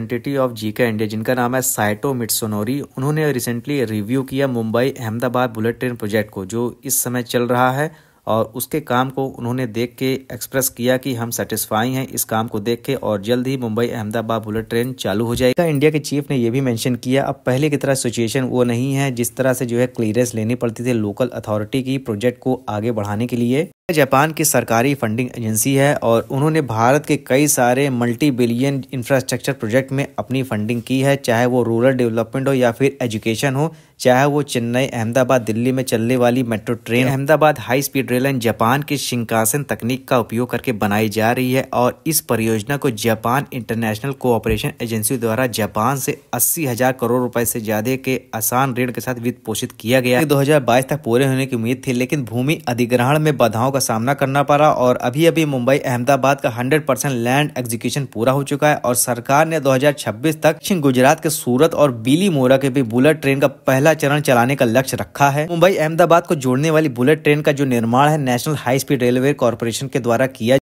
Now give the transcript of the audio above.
representative of GK India जिनका नाम है साइटो मिट्सोनोरी उन्होंने रिसेंटली रिव्यू किया Mumbai Ahmedabad bullet train project को जो इस समय चल रहा है और उसके काम को उन्होंने देख के एक्सप्रेस किया कि हम सेटिस्फाई हैं इस काम को देख के और जल्द ही मुंबई अहमदाबाद बुलेट ट्रेन चालू हो जाएगा इंडिया के चीफ ने यह भी मेंशन किया अब पहले की तरह सिचुएशन वो नहीं है जिस तरह से जो है क्लियरेंस लेनी पड़ती थी लोकल अथॉरिटी की प्रोजेक्ट को आगे बढ़ाने के लिए जापान की सरकारी फंडिंग एजेंसी है और उन्होंने भारत के कई सारे मल्टी बिलियन इंफ्रास्ट्रक्चर प्रोजेक्ट में अपनी फंडिंग की है चाहे वो रूरल डेवलपमेंट हो या फिर एजुकेशन हो चाहे वो चेन्नई अहमदाबाद दिल्ली में चलने वाली metro train Ahmedabad high speed rail line Japan की शिंकासन तकनीक का उपयोग करके बनाई जा रही है और इस परियोजना को जापान इंटरनेशनल कोऑपरेशन एजेंसी द्वारा जापान से अस्सी हजार करोड़ रुपए से ज्यादा के आसान ऋण के साथ वित्त पोषित किया गया दो बाईस तक पूरे होने की उम्मीद थी लेकिन भूमि अधिग्रहण में बाधाओं का सामना करना पड़ा और अभी अभी मुंबई अहमदाबाद का 100 परसेंट लैंड एग्जीक्यूशन पूरा हो चुका है और सरकार ने 2026 तक दक्षिण गुजरात के सूरत और बीली मोरा के भी बुलेट ट्रेन का पहला चरण चलाने का लक्ष्य रखा है मुंबई अहमदाबाद को जोड़ने वाली बुलेट ट्रेन का जो निर्माण है National High Speed Railway Corporation के द्वारा किया